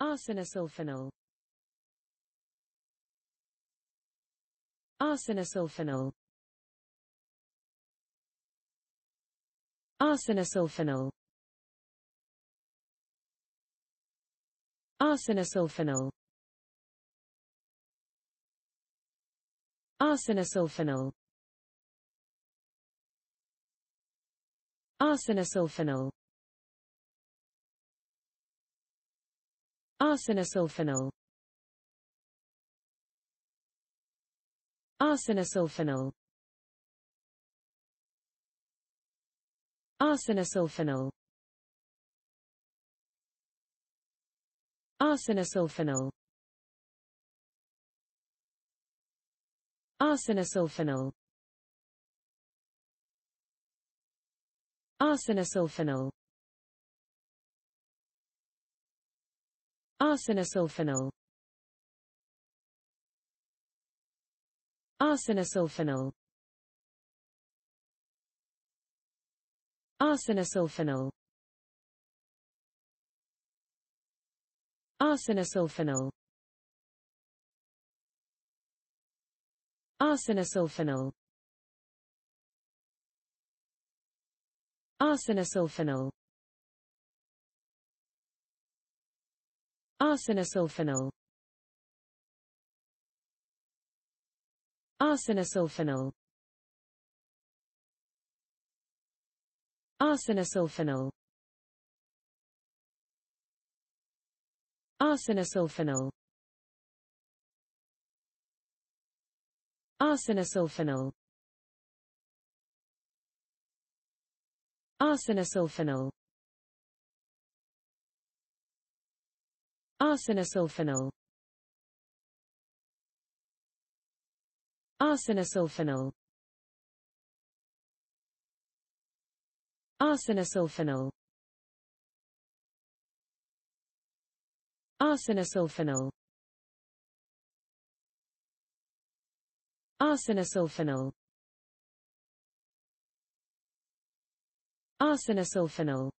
Arsenisulfonyl Arsenisulfonyl Arsenisulfonyl Arsenisulfonyl Arsenisulfonyl Arsenisulfonyl Arsenosulfonyl Arsenosulfonyl Arsenosulfonyl Arsenosulfonyl Arsenosulfonyl Arsenosulfonyl Arsenasulfonyl Arsenasulfonyl Arsenasulfonyl Arsenasulfonyl Arsenasulfonyl Arsenasulfonyl Arsenosulfonyl Arsenosulfonyl Arsenosulfonyl Arsenosulfonyl Arsenosulfonyl Arsenosulfonyl Arsenosulfonyl Arsenosulfonyl Arsenosulfonyl Arsenosulfonyl Arsenosulfonyl Arsenosulfonyl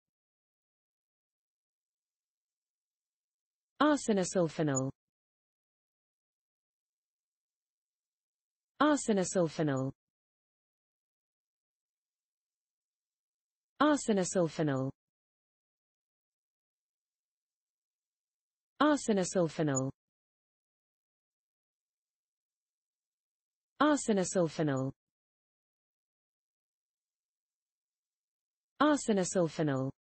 Arsenosulfonyl Arsenosulfonyl Arsenosulfonyl Arsenosulfonyl Arsenosulfonyl Arsenosulfonyl